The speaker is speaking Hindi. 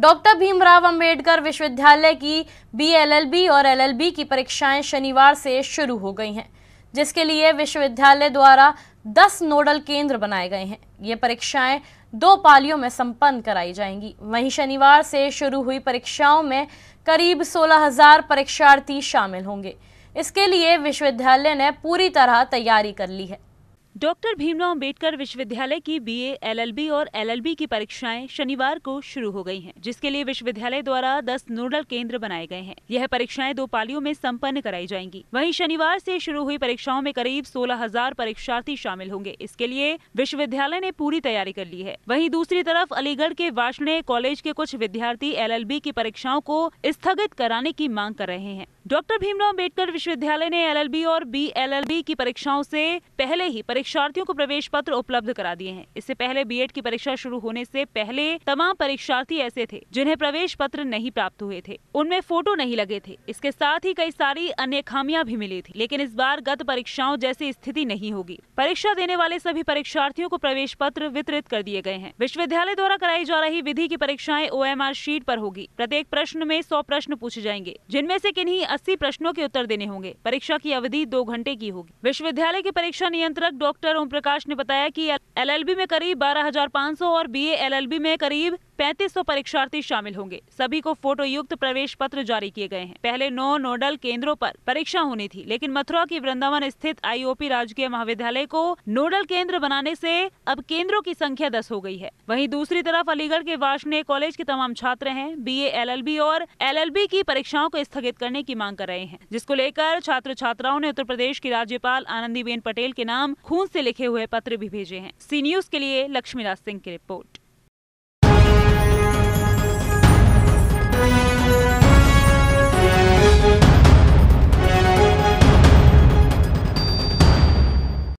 डॉक्टर भीमराव अंबेडकर विश्वविद्यालय की बीएलएलबी और एलएलबी की परीक्षाएं शनिवार से शुरू हो गई हैं जिसके लिए विश्वविद्यालय द्वारा 10 नोडल केंद्र बनाए गए हैं ये परीक्षाएं दो पालियों में संपन्न कराई जाएंगी वहीं शनिवार से शुरू हुई परीक्षाओं में करीब 16,000 परीक्षार्थी शामिल होंगे इसके लिए विश्वविद्यालय ने पूरी तरह तैयारी कर ली है डॉक्टर भीमराव अम्बेडकर विश्वविद्यालय की बीए, एलएलबी और एलएलबी की परीक्षाएं शनिवार को शुरू हो गई हैं, जिसके लिए विश्वविद्यालय द्वारा 10 नोडल केंद्र बनाए गए हैं यह परीक्षाएं दो पालियों में संपन्न कराई जाएंगी वहीं शनिवार से शुरू हुई परीक्षाओं में करीब सोलह हजार परीक्षार्थी शामिल होंगे इसके लिए विश्वविद्यालय ने पूरी तैयारी कर ली है वही दूसरी तरफ अलीगढ़ के वार्षणय कॉलेज के कुछ विद्यार्थी एल की परीक्षाओं को स्थगित कराने की मांग कर रहे हैं डॉक्टर भीमराव अम्बेडकर विश्वविद्यालय ने एल और बी की परीक्षाओं ऐसी पहले ही परीक्षा परीक्षार्थियों को प्रवेश पत्र उपलब्ध करा दिए हैं इससे पहले बीएड की परीक्षा शुरू होने से पहले तमाम परीक्षार्थी ऐसे थे जिन्हें प्रवेश पत्र नहीं प्राप्त हुए थे उनमें फोटो नहीं लगे थे इसके साथ ही कई सारी अन्य खामियां भी मिली थी लेकिन इस बार गत परीक्षाओं जैसी स्थिति नहीं होगी परीक्षा देने वाले सभी परीक्षार्थियों को प्रवेश पत्र वितरित कर दिए गए हैं विश्वविद्यालय द्वारा कराई जा रही विधि की परीक्षाएं ओ शीट पर होगी प्रत्येक प्रश्न में सौ प्रश्न पूछे जाएंगे जिनमें से किन्हीं अस्सी प्रश्नों के उत्तर देने होंगे परीक्षा की अवधि दो घंटे की होगी विश्वविद्यालय के परीक्षा नियंत्रक डॉ डॉक्टर ओम प्रकाश ने बताया कि एलएलबी में करीब 12,500 और बीए एलएलबी में करीब 3500 परीक्षार्थी शामिल होंगे सभी को फोटो युक्त प्रवेश पत्र जारी किए गए हैं पहले नौ नोडल केंद्रों पर परीक्षा होनी थी लेकिन मथुरा की वृंदावन स्थित आईओपी राजकीय महाविद्यालय को नोडल केंद्र बनाने से अब केंद्रों की संख्या दस हो गई है वहीं दूसरी तरफ अलीगढ़ के वार्षणीय कॉलेज के तमाम छात्र हैं बी एलएलबी और एलएलबी की परीक्षाओं को स्थगित करने की मांग कर रहे हैं जिसको लेकर छात्र छात्राओं ने उत्तर प्रदेश की राज्यपाल आनंदीबेन पटेल के नाम खून से लिखे हुए पत्र भी भेजे हैं सी न्यूज के लिए लक्ष्मीराज सिंह की रिपोर्ट